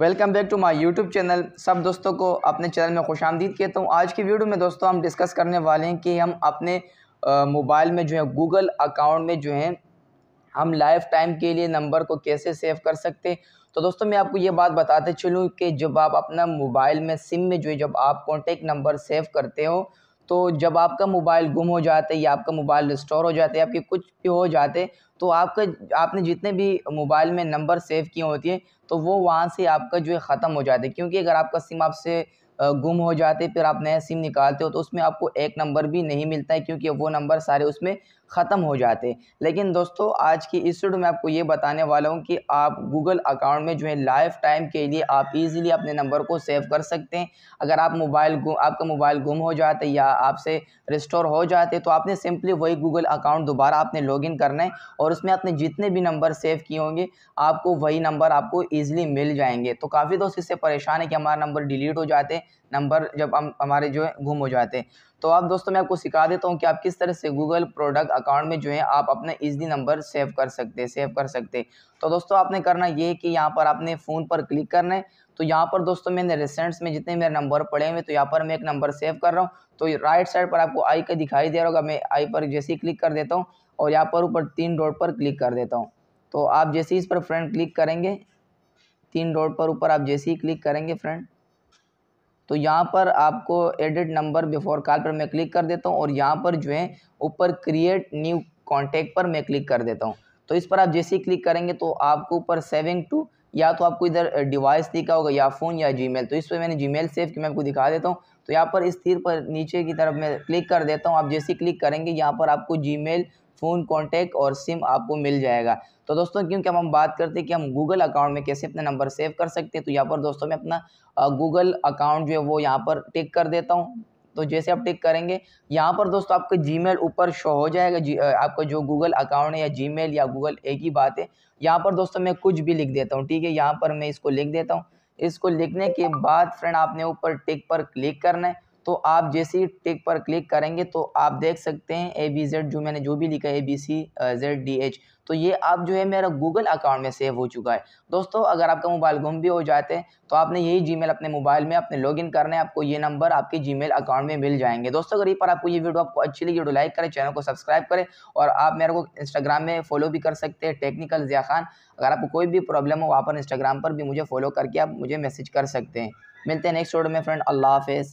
welcome back to my YouTube channel सब दोस्तों को अपने चैनल में खुश आमदीद कहता हूँ आज की वीडियो में दोस्तों हम डिस्कस करने वाले हैं कि हम अपने मोबाइल में जो है गूगल अकाउंट में जो है हम लाइफ टाइम के लिए नंबर को कैसे सेव कर सकते हैं तो दोस्तों मैं आपको ये बात बताते चलूँ कि जब आप अपना मोबाइल में सिम में जो है जब आप कॉन्टेक्ट नंबर सेव करते हो तो जब आपका मोबाइल गुम हो जाते या आपका मोबाइल रिस्टोर हो जाते या आपके कुछ भी हो जाते तो आपका आपने जितने भी मोबाइल में नंबर सेव किए होते हैं तो वो वहाँ से आपका जो है ख़त्म हो जाते क्योंकि अगर आपका सिम आपसे गुम हो जाते फिर आप नया सिम निकालते हो तो उसमें आपको एक नंबर भी नहीं मिलता है क्योंकि वो नंबर सारे उसमें ख़त्म हो जाते लेकिन दोस्तों आज की इस वीडियो में आपको ये बताने वाला हूँ कि आप गूगल अकाउंट में जो है लाइफ टाइम के लिए आप इजीली अपने नंबर को सेव कर सकते हैं अगर आप मोबाइल आपका मोबाइल गुम हो जाते या आपसे रिस्टोर हो जाते तो आपने सिंपली वही गूगल अकाउंट दोबारा आपने इन करना है और उसमें आपने जितने भी नंबर सेव किए होंगे आपको वही नंबर आपको ईजिली मिल जाएंगे तो काफ़ी दोस्त इससे परेशान है कि हमारा नंबर डिलीट हो जाते हैं नंबर जब हम हमारे जो है गुम हो जाते हैं तो आप दोस्तों मैं आपको सिखा देता हूँ कि आप किस तरह से गूगल प्रोडक्ट अकाउंट में जो है आप अपने ईजली नंबर सेव कर सकते सेव कर सकते तो दोस्तों आपने करना ये है कि यहाँ पर आपने फ़ोन पर क्लिक करना है तो यहाँ पर दोस्तों मैंने रिसेंट्स में जितने मेरे नंबर पड़े हुए तो यहाँ पर मैं एक नंबर सेव कर रहा हूँ तो राइट साइड पर आपको आई का दिखाई दे रहा होगा मैं आई पर जैसे ही क्लिक कर देता हूँ और यहाँ पर ऊपर तीन डॉट पर क्लिक कर देता हूँ तो आप जैसे ही इस पर फ्रेंड क्लिक करेंगे तीन डॉट पर ऊपर आप जैसे ही क्लिक करेंगे फ्रेंड तो यहाँ पर आपको एडिट नंबर बिफोर कॉल पर मैं क्लिक कर देता हूँ और यहाँ पर जो है ऊपर क्रिएट न्यू कॉन्टेक्ट पर मैं क्लिक कर देता हूँ तो इस पर आप जैसे ही क्लिक करेंगे तो आपको ऊपर सेविंग टू या तो आपको इधर डिवाइस दिखा होगा या फ़ोन या जीमेल तो इस पर मैंने जीमेल सेव की मैं आपको दिखा देता हूँ तो यहाँ पर इस तीर पर नीचे की तरफ मैं क्लिक कर देता हूँ आप जैसे क्लिक करेंगे यहाँ पर आपको जीमेल फ़ोन कॉन्टैक्ट और सिम आपको मिल जाएगा तो दोस्तों क्योंकि अब हम बात करते हैं कि हम गूगल अकाउंट में कैसे अपना नंबर सेव कर सकते हैं तो यहाँ पर दोस्तों मैं अपना गूगल अकाउंट जो है वो यहाँ पर टिक कर देता हूँ तो जैसे आप टिक करेंगे यहाँ पर दोस्तों आपके जीमेल ऊपर शो हो जाएगा आपका जो गूगल अकाउंट है या जीमेल या गूगल एक ही बात है यहाँ पर दोस्तों मैं कुछ भी लिख देता हूँ ठीक है यहाँ पर मैं इसको लिख देता हूँ इसको लिखने के बाद फ्रेंड आपने ऊपर टिक पर क्लिक करना है तो आप जैसे ही टिक पर क्लिक करेंगे तो आप देख सकते हैं ए बी जेड जो मैंने जो भी लिखा है A B C Z D H तो ये आप जो है मेरा गूगल अकाउंट में सेव हो चुका है दोस्तों अगर आपका मोबाइल गुम भी हो जाते हैं तो आपने यही जीमेल अपने मोबाइल में अपने लॉगिन करने आपको ये नंबर आपके जीमेल अकाउंट में मिल जाएंगे दोस्तों अगर ये पर आपको ये वीडियो आपको अच्छी लगी वीडियो लाइक तो करें चैनल को सब्सक्राइब करें और आप मेरे को इंस्टाग्राम में फॉलो भी कर सकते हैं टेक्निकल ज़िया खान अगर आपको कोई भी प्रॉब्लम हो वहाँ पर इंस्टाग्राम पर भी मुझे फॉलो करके आप मुझे मैसेज कर सकते हैं मिलते हैं नेक्स्ट वीडियो में फ्रेंड अल्लाह हाफिज़